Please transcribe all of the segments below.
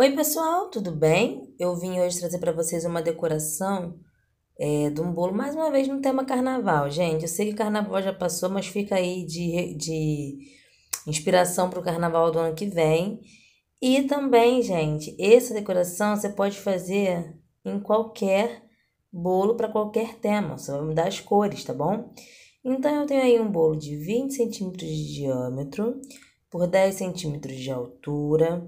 Oi, pessoal, tudo bem? Eu vim hoje trazer para vocês uma decoração é, de um bolo, mais uma vez no tema carnaval. Gente, eu sei que carnaval já passou, mas fica aí de, de inspiração para o carnaval do ano que vem. E também, gente, essa decoração você pode fazer em qualquer bolo para qualquer tema, só vai mudar as cores, tá bom? Então, eu tenho aí um bolo de 20 centímetros de diâmetro por 10 centímetros de altura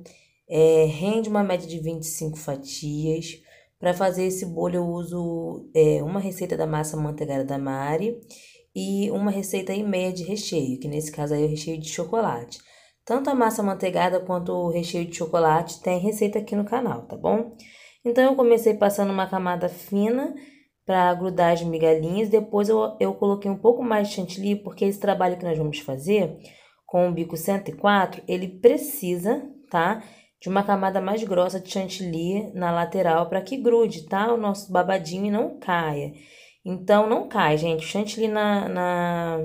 é, rende uma média de 25 fatias. Para fazer esse bolo, eu uso é, uma receita da massa manteigada da Mari e uma receita e meia de recheio, que nesse caso aí é o recheio de chocolate. Tanto a massa manteigada quanto o recheio de chocolate tem receita aqui no canal, tá bom? Então, eu comecei passando uma camada fina para grudar as migalhinhas. Depois eu, eu coloquei um pouco mais de chantilly, porque esse trabalho que nós vamos fazer com o bico 104, ele precisa, tá? de uma camada mais grossa de chantilly na lateral para que grude, tá? O nosso babadinho e não caia. Então, não cai, gente. O chantilly na, na,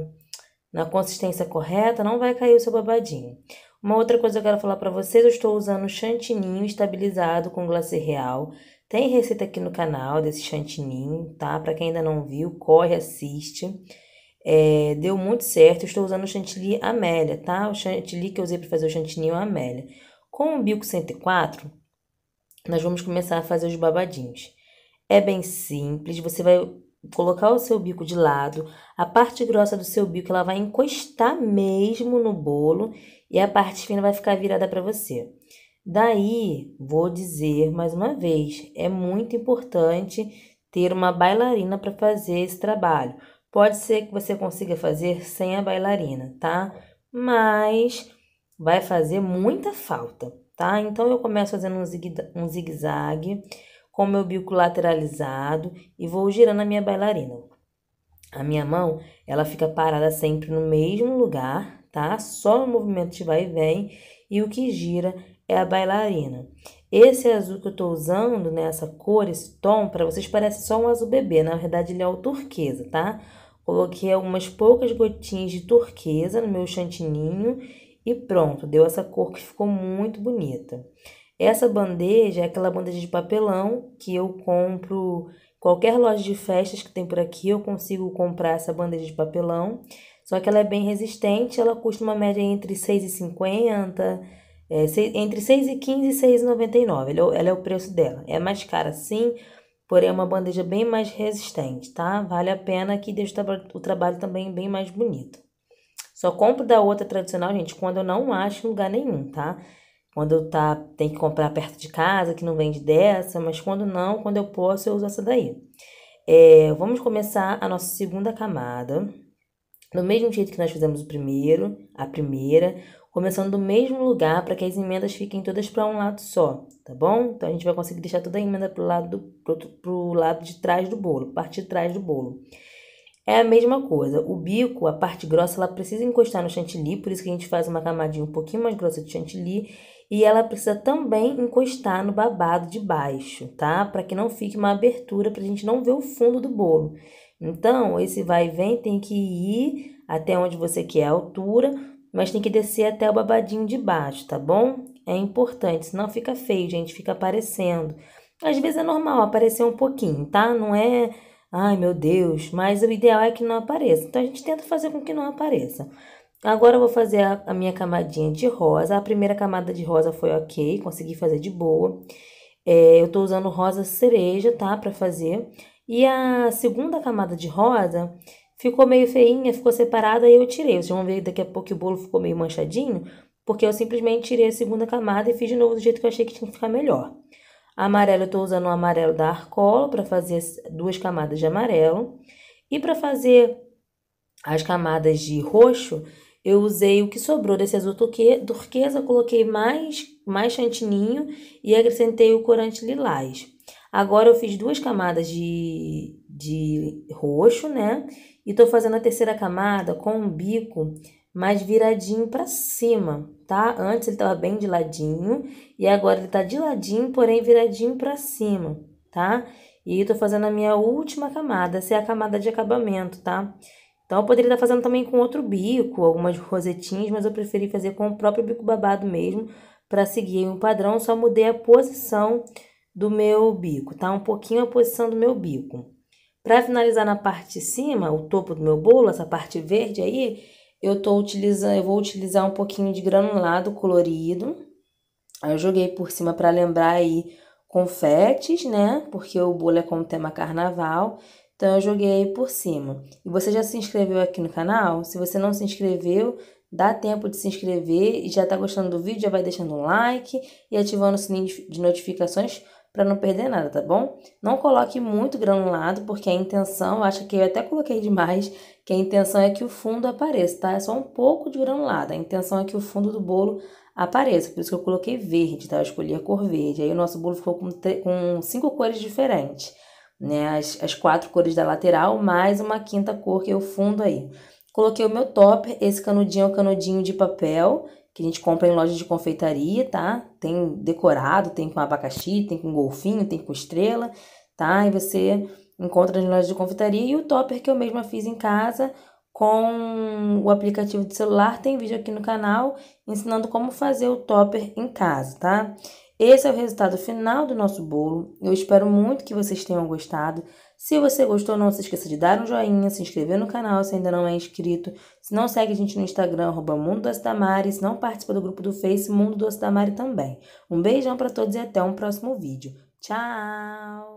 na consistência correta não vai cair o seu babadinho. Uma outra coisa que eu quero falar para vocês, eu estou usando chantininho estabilizado com glacê real. Tem receita aqui no canal desse chantininho, tá? Para quem ainda não viu, corre, assiste. É, deu muito certo, eu estou usando o chantilly Amélia, tá? O chantilly que eu usei para fazer o chantininho Amélia. Com o bico 104, nós vamos começar a fazer os babadinhos. É bem simples, você vai colocar o seu bico de lado, a parte grossa do seu bico ela vai encostar mesmo no bolo e a parte fina vai ficar virada para você. Daí, vou dizer mais uma vez, é muito importante ter uma bailarina para fazer esse trabalho. Pode ser que você consiga fazer sem a bailarina, tá? Mas vai fazer muita falta, tá? Então, eu começo fazendo um, zig, um zigue-zague com meu bico lateralizado e vou girando a minha bailarina. A minha mão, ela fica parada sempre no mesmo lugar, tá? Só o movimento de vai e vem e o que gira é a bailarina. Esse azul que eu tô usando, né, essa cor, esse tom, para vocês parece só um azul bebê, na verdade ele é o turquesa, tá? Coloquei algumas poucas gotinhas de turquesa no meu chantininho e pronto, deu essa cor que ficou muito bonita. Essa bandeja é aquela bandeja de papelão que eu compro qualquer loja de festas que tem por aqui, eu consigo comprar essa bandeja de papelão. Só que ela é bem resistente, ela custa uma média entre R$ 6,50, é, entre R$ 6,15 e R$ 6,99. É ela é o preço dela. É mais cara sim, porém é uma bandeja bem mais resistente, tá? Vale a pena que deixa o trabalho também bem mais bonito. Só compro da outra tradicional, gente, quando eu não acho em lugar nenhum, tá? Quando eu tá, tem que comprar perto de casa, que não vende dessa, mas quando não, quando eu posso, eu uso essa daí. É, vamos começar a nossa segunda camada. Do mesmo jeito que nós fizemos o primeiro, a primeira, começando do mesmo lugar para que as emendas fiquem todas para um lado só, tá bom? Então a gente vai conseguir deixar toda a emenda o lado do, pro, pro lado de trás do bolo, parte de trás do bolo. É a mesma coisa. O bico, a parte grossa, ela precisa encostar no chantilly, por isso que a gente faz uma camadinha um pouquinho mais grossa de chantilly. E ela precisa também encostar no babado de baixo, tá? Para que não fique uma abertura, para a gente não ver o fundo do bolo. Então, esse vai e vem tem que ir até onde você quer a altura, mas tem que descer até o babadinho de baixo, tá bom? É importante, senão fica feio, gente, fica aparecendo. Às vezes é normal aparecer um pouquinho, tá? Não é Ai, meu Deus, mas o ideal é que não apareça. Então a gente tenta fazer com que não apareça. Agora eu vou fazer a, a minha camadinha de rosa. A primeira camada de rosa foi ok, consegui fazer de boa. É, eu tô usando rosa cereja, tá? Pra fazer. E a segunda camada de rosa ficou meio feinha, ficou separada e eu tirei. Vocês vão ver daqui a pouco que o bolo ficou meio manchadinho, porque eu simplesmente tirei a segunda camada e fiz de novo do jeito que eu achei que tinha que ficar melhor. Amarelo, eu estou usando o amarelo da Arcola para fazer duas camadas de amarelo. E para fazer as camadas de roxo, eu usei o que sobrou desse azul turquesa, coloquei mais, mais chantininho e acrescentei o corante lilás. Agora eu fiz duas camadas de, de roxo, né? E tô fazendo a terceira camada com um bico mais viradinho para cima, tá? Antes ele estava bem de ladinho e agora ele tá de ladinho, porém viradinho para cima, tá? E eu tô fazendo a minha última camada, essa é a camada de acabamento, tá? Então eu poderia estar tá fazendo também com outro bico, algumas rosetinhas, mas eu preferi fazer com o próprio bico babado mesmo para seguir o padrão, só mudei a posição do meu bico, tá? Um pouquinho a posição do meu bico. Para finalizar na parte de cima, o topo do meu bolo, essa parte verde aí, eu tô utilizando, eu vou utilizar um pouquinho de granulado colorido. Aí eu joguei por cima para lembrar aí confetes, né? Porque o bolo é com o tema carnaval. Então eu joguei por cima. E você já se inscreveu aqui no canal? Se você não se inscreveu, dá tempo de se inscrever e já tá gostando do vídeo, já vai deixando um like e ativando o sininho de notificações para não perder nada, tá bom? Não coloque muito granulado, porque a intenção, acho que eu até coloquei demais, que a intenção é que o fundo apareça, tá? É só um pouco de granulado, a intenção é que o fundo do bolo apareça, por isso que eu coloquei verde, tá? Eu escolhi a cor verde, aí o nosso bolo ficou com, com cinco cores diferentes, né? As, as quatro cores da lateral, mais uma quinta cor que é o fundo aí. Coloquei o meu topper, esse canudinho é o canudinho de papel, que a gente compra em loja de confeitaria, tá? Tem decorado, tem com abacaxi, tem com golfinho, tem com estrela, tá? E você encontra nas lojas de confeitaria e o topper que eu mesma fiz em casa com o aplicativo de celular, tem vídeo aqui no canal ensinando como fazer o topper em casa, tá? Esse é o resultado final do nosso bolo. Eu espero muito que vocês tenham gostado. Se você gostou, não se esqueça de dar um joinha, se inscrever no canal se ainda não é inscrito. Se não, segue a gente no Instagram, arroba Mundo Doce da Mari. Se não, participa do grupo do Face Mundo Doce da Mari também. Um beijão para todos e até um próximo vídeo. Tchau!